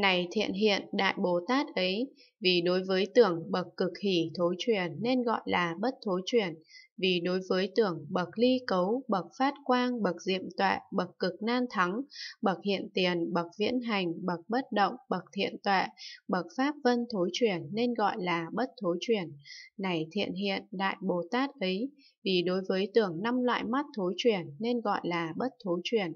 Này thiện hiện đại Bồ Tát ấy, vì đối với tưởng bậc cực hỷ thối truyền nên gọi là bất thối truyền, vì đối với tưởng bậc ly cấu, bậc phát quang, bậc diệm tọa bậc cực nan thắng, bậc hiện tiền, bậc viễn hành, bậc bất động, bậc thiện tọa bậc pháp vân thối chuyển nên gọi là bất thối chuyển. Này thiện hiện đại Bồ Tát ấy, vì đối với tưởng năm loại mắt thối chuyển nên gọi là bất thối chuyển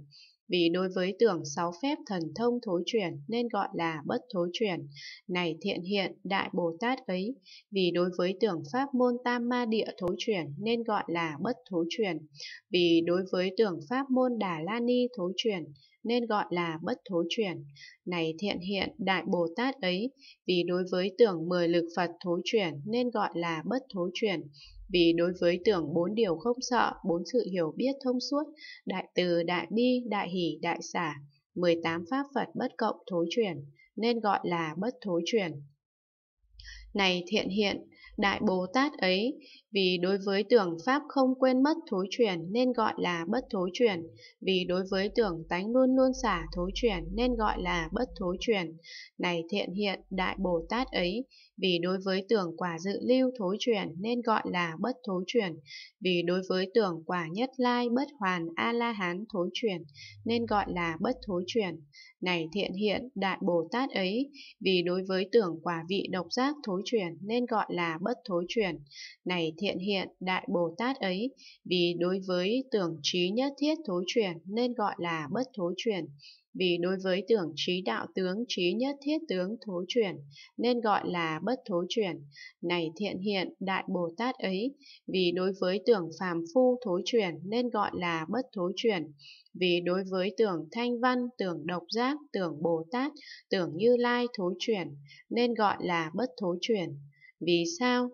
vì đối với tưởng sáu phép thần thông thối chuyển nên gọi là bất thối chuyển, này thiện hiện đại Bồ Tát ấy, vì đối với tưởng pháp môn tam ma địa thối chuyển nên gọi là bất thối chuyển, vì đối với tưởng pháp môn đà la ni thối chuyển nên gọi là bất thối chuyển. Này thiện hiện đại Bồ Tát ấy, vì đối với tưởng mười lực Phật thối chuyển nên gọi là bất thối chuyển, vì đối với tưởng bốn điều không sợ, bốn sự hiểu biết thông suốt, đại từ, đại bi, đại hỷ, đại xả, 18 pháp Phật bất cộng thối chuyển, nên gọi là bất thối chuyển. Này thiện hiện, Đại Bồ Tát ấy, vì đối với tưởng Pháp không quên mất thối chuyển nên gọi là bất thối chuyển, vì đối với tưởng tánh luôn luôn xả thối chuyển nên gọi là bất thối chuyển. Này thiện hiện, Đại Bồ Tát ấy, vì đối với tưởng quả dự lưu thối chuyển nên gọi là bất thối chuyển, vì đối với tưởng quả nhất lai bất hoàn A-la-hán thối chuyển nên gọi là bất thối chuyển. Này thiện hiện đại Bồ Tát ấy, vì đối với tưởng quả vị độc giác thối chuyển nên gọi là bất thối chuyển. Này thiện hiện đại Bồ Tát ấy, vì đối với tưởng trí nhất thiết thối chuyển nên gọi là bất thối chuyển vì đối với tưởng trí đạo tướng trí nhất thiết tướng thối chuyển, nên gọi là bất thối chuyển, này thiện hiện đại Bồ Tát ấy, vì đối với tưởng phàm phu thối chuyển nên gọi là bất thối chuyển, vì đối với tưởng thanh văn, tưởng độc giác, tưởng Bồ Tát, tưởng Như Lai thối chuyển nên gọi là bất thối chuyển. Vì sao?